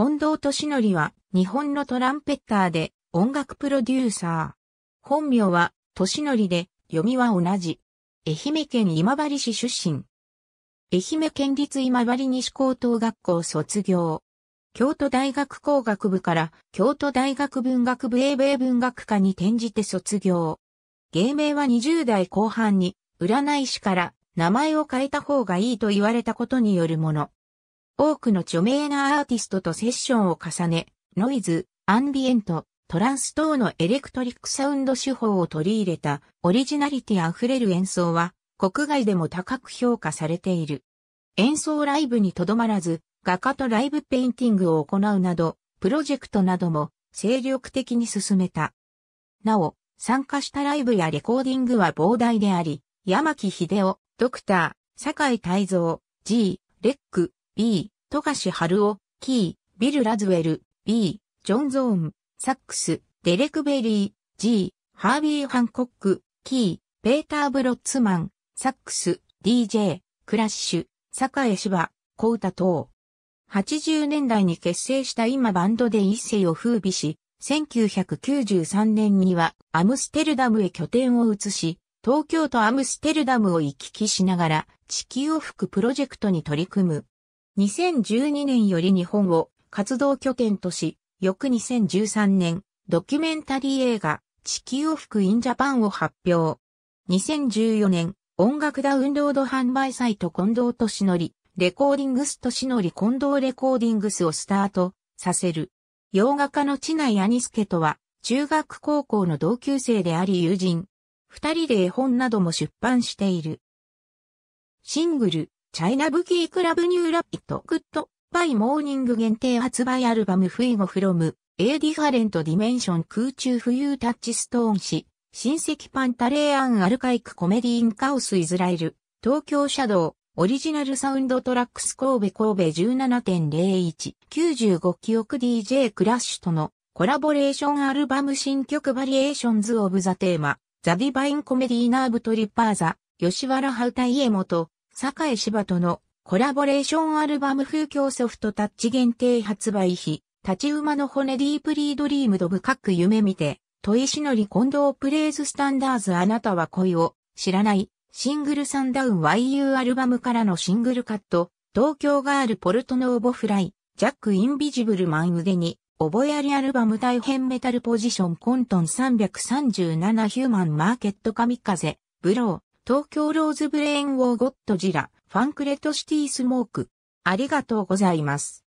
近藤敏則は日本のトランペッターで音楽プロデューサー。本名は敏則で読みは同じ。愛媛県今治市出身。愛媛県立今治西高等学校卒業。京都大学工学部から京都大学文学部英米文学科に転じて卒業。芸名は20代後半に占い師から名前を変えた方がいいと言われたことによるもの。多くの著名なアーティストとセッションを重ね、ノイズ、アンビエント、トランス等のエレクトリックサウンド手法を取り入れたオリジナリティあふれる演奏は国外でも高く評価されている。演奏ライブにとどまらず画家とライブペインティングを行うなどプロジェクトなども精力的に進めた。なお、参加したライブやレコーディングは膨大であり、山木秀夫、ドクター、酒井泰造、G、レック、B、富樫春夫、キー、ビル・ラズウェル、B、ジョン・ゾーン、サックス、デレク・ベリー、G、ハービー・ハンコック、キー、ペーター・ブロッツマン、サックス、DJ、クラッシュ、坂江芝、小歌等。80年代に結成した今バンドで一世を風靡し、1993年にはアムステルダムへ拠点を移し、東京とアムステルダムを行き来しながら地球を吹くプロジェクトに取り組む。2012年より日本を活動拠点とし、翌2013年、ドキュメンタリー映画、地球を吹くインジャパンを発表。2014年、音楽ダウンロード販売サイト近藤としのり、レコーディングスとしのり近藤レコーディングスをスタートさせる。洋画家の地内アニスケとは、中学高校の同級生であり友人。二人で絵本なども出版している。シングル、チャイナブキークラブニューラピットグッドバイモーニング限定発売アルバムフィーゴフロム A ディファレントディメンション空中浮遊タッチストーン誌親戚パンタレーアンアルカイクコメディインカオスイズラエル東京シャドウオリジナルサウンドトラックス神戸神戸17.0195記憶 DJ クラッシュとのコラボレーションアルバム新曲バリエーションズ・オブ・ザ・テーマザ・ディバイン・コメディ・ナーブ・トリッパーザ吉原ハウタイエモと坂井柴とのコラボレーションアルバム風景ソフトタッチ限定発売日、立ち馬の骨ディープリードリームドブく夢見て、ノ石のンドープレイズスタンダーズあなたは恋を知らないシングルサンダウン YU アルバムからのシングルカット、東京ガールポルトノーボフライ、ジャックインビジブルマム腕に、覚えありアルバム大変メタルポジションコントン337ヒューマンマーケット神風、ブロー、東京ローズブレインウォーゴットジラ、ファンクレットシティスモーク。ありがとうございます。